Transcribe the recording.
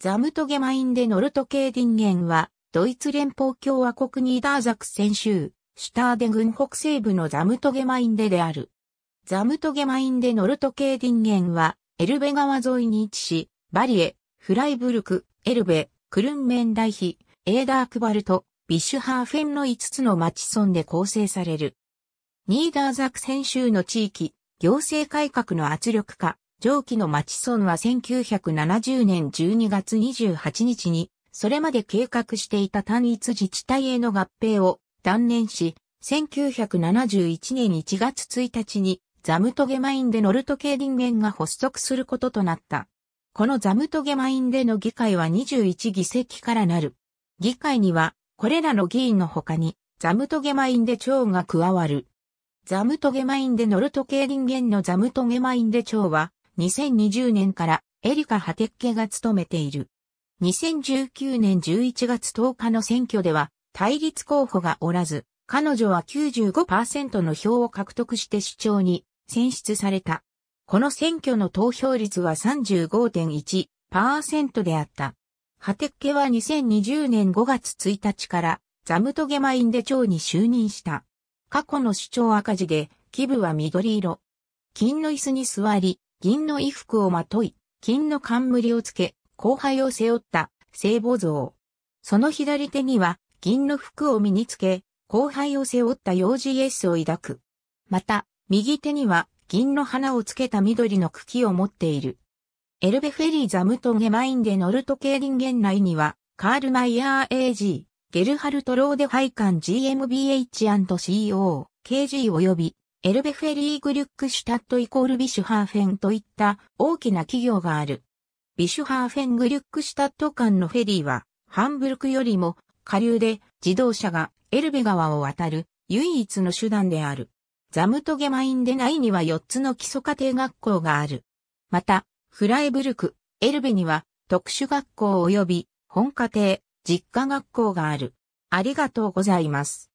ザムトゲマインでノルトケーディンゲンは、ドイツ連邦共和国ニーダーザクセン州、シュターデ郡北西部のザムトゲマインデである。ザムトゲマインデノルトケーディンゲンは、エルベ川沿いに位置し、バリエ、フライブルク、エルベ、クルンメンダイヒ、エーダークバルト、ビッシュハーフェンの5つの町村で構成される。ニーダーザクセン州の地域、行政改革の圧力下、上記の町村は1970年12月28日に、それまで計画していた単一自治体への合併を断念し、1971年1月1日にザムトゲマインでノルト系人間が発足することとなった。このザムトゲマインでの議会は21議席からなる。議会には、これらの議員の他に、ザムトゲマインで長が加わる。ザムトゲマインデノルト系人間のザムトゲマインデ長は、2020年からエリカ・ハテッケが務めている。2019年11月10日の選挙では対立候補がおらず、彼女は95%の票を獲得して主張に選出された。この選挙の投票率は35.1%であった。ハテッケは2020年5月1日からザムトゲマインデ長に就任した。過去の主張赤字で、基部は緑色。金の椅子に座り、銀の衣服をまとい、金の冠をつけ、後輩を背負った聖母像。その左手には銀の服を身につけ、後輩を背負った幼児イエスを抱く。また、右手には銀の花をつけた緑の茎を持っている。エルベフェリーザムトゲマインでノルト系人間内には、カールマイヤー AG、ゲルハルトローデハイカン GmbH&CO、KG 及びエルベフェリー・グリュックシュタットイコールビシュハーフェンといった大きな企業がある。ビシュハーフェン・グリュックシュタット間のフェリーは、ハンブルクよりも下流で自動車がエルベ川を渡る唯一の手段である。ザムトゲマインデ内には4つの基礎家庭学校がある。また、フライブルク、エルベには特殊学校及び本家庭、実家学校がある。ありがとうございます。